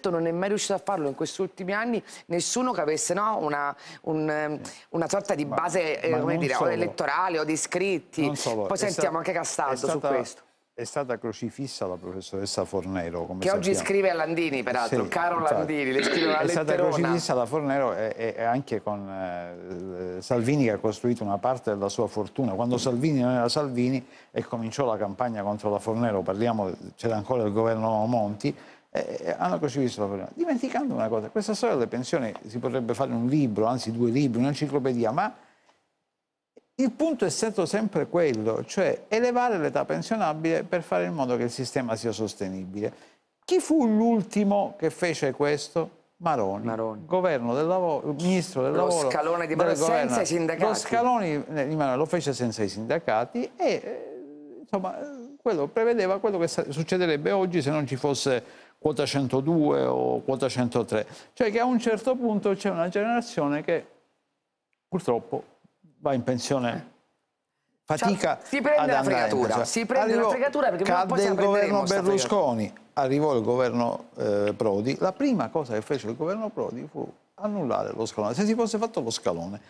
progetto non è mai riuscito a farlo in questi ultimi anni nessuno che avesse no, una, un, ehm, una, sorta di base eh, ma, ma dire, o elettorale o di iscritti. Solo, Poi sentiamo anche Castaldo su questo. È stata crocifissa la professoressa Fornero. che sappiamo. oggi scrive a Landini, peraltro, sì, caro infatti, Landini, le scrive una È letterona. stata crocifissa la Fornero e, e anche con eh, Salvini che ha costruito una parte della sua fortuna. Quando Salvini non era Salvini e cominciò la campagna contro la Fornero, parliamo, c'era ancora il governo Monti, eh, eh, hanno crocifisso la problema. Dimenticando una cosa, questa storia delle pensioni si potrebbe fare in un libro, anzi due libri, un'enciclopedia, ma il punto è stato sempre quello, cioè elevare l'età pensionabile per fare in modo che il sistema sia sostenibile. Chi fu l'ultimo che fece questo? Maroni, Maroni. Governo del lavoro, ministro del lo lavoro. Lo scalone di Maroni senza i sindacati. Lo scalone di Maroni lo fece senza i sindacati e eh, insomma eh, quello prevedeva quello che succederebbe oggi se non ci fosse quota 102 o quota 103, cioè che a un certo punto c'è una generazione che purtroppo va in pensione cioè, fatica cioè, si prende la fregatura cioè, si prende arrivò, la fregatura perché cadde il governo Berlusconi arrivò il governo eh, Prodi la prima cosa che fece il governo Prodi fu annullare lo scalone se si fosse fatto lo scalone